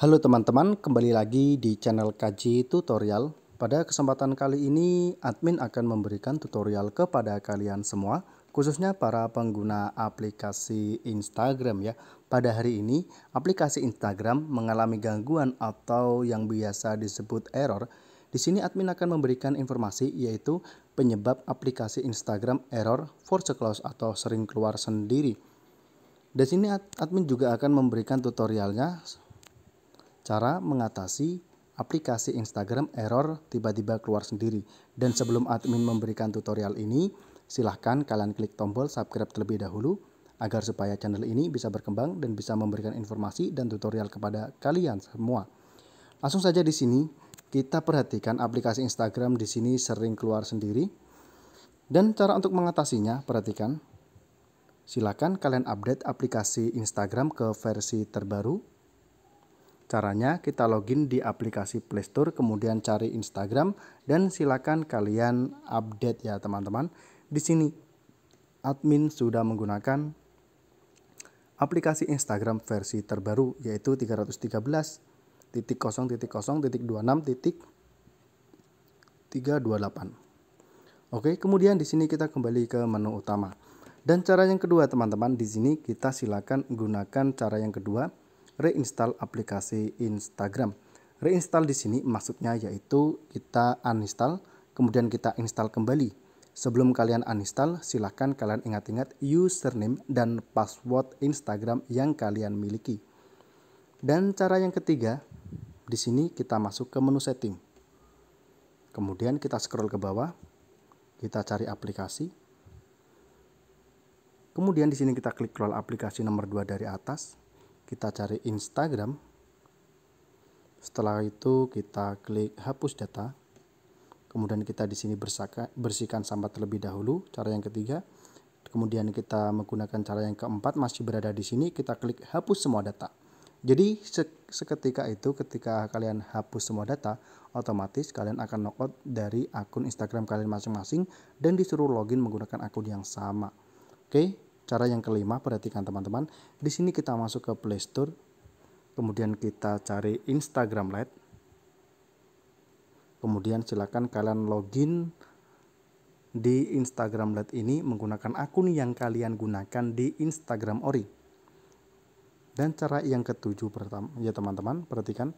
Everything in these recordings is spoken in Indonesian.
Halo teman-teman, kembali lagi di channel Kaji Tutorial. Pada kesempatan kali ini, admin akan memberikan tutorial kepada kalian semua, khususnya para pengguna aplikasi Instagram ya. Pada hari ini, aplikasi Instagram mengalami gangguan atau yang biasa disebut error. Di sini admin akan memberikan informasi yaitu penyebab aplikasi Instagram error force close atau sering keluar sendiri. Di sini admin juga akan memberikan tutorialnya cara mengatasi aplikasi Instagram error tiba-tiba keluar sendiri. Dan sebelum admin memberikan tutorial ini, silahkan kalian klik tombol subscribe terlebih dahulu agar supaya channel ini bisa berkembang dan bisa memberikan informasi dan tutorial kepada kalian semua. Langsung saja di sini kita perhatikan aplikasi Instagram di sini sering keluar sendiri. Dan cara untuk mengatasinya, perhatikan. Silakan kalian update aplikasi Instagram ke versi terbaru Caranya kita login di aplikasi Play Store, kemudian cari Instagram dan silakan kalian update ya teman-teman. Di sini admin sudah menggunakan aplikasi Instagram versi terbaru yaitu 313.0.0.26.328. Oke, kemudian di sini kita kembali ke menu utama. Dan cara yang kedua teman-teman, di sini kita silakan gunakan cara yang kedua reinstall aplikasi Instagram. Reinstall di sini maksudnya yaitu kita uninstall, kemudian kita install kembali. Sebelum kalian uninstall, silahkan kalian ingat-ingat username dan password Instagram yang kalian miliki. Dan cara yang ketiga, di sini kita masuk ke menu setting. Kemudian kita scroll ke bawah, kita cari aplikasi. Kemudian di sini kita klik keluar aplikasi nomor 2 dari atas, kita cari Instagram setelah itu kita klik hapus data kemudian kita di sini bersihkan sampah terlebih dahulu cara yang ketiga kemudian kita menggunakan cara yang keempat masih berada di sini kita klik hapus semua data jadi seketika itu ketika kalian hapus semua data otomatis kalian akan logout dari akun Instagram kalian masing-masing dan disuruh login menggunakan akun yang sama oke Cara yang kelima, perhatikan teman-teman. Di sini kita masuk ke Play Store, kemudian kita cari Instagram Lite. Kemudian silakan kalian login di Instagram Lite ini menggunakan akun yang kalian gunakan di Instagram Ori. Dan cara yang ketujuh pertama ya teman-teman, perhatikan.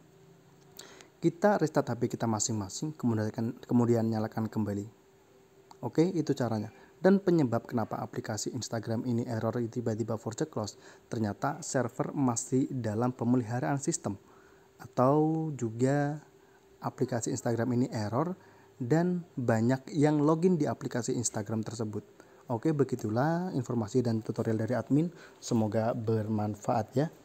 Kita restart HP kita masing-masing, kemudian kemudian nyalakan kembali. Oke, itu caranya. Dan penyebab kenapa aplikasi Instagram ini error tiba-tiba force close, ternyata server masih dalam pemeliharaan sistem. Atau juga aplikasi Instagram ini error dan banyak yang login di aplikasi Instagram tersebut. Oke, begitulah informasi dan tutorial dari admin. Semoga bermanfaat ya.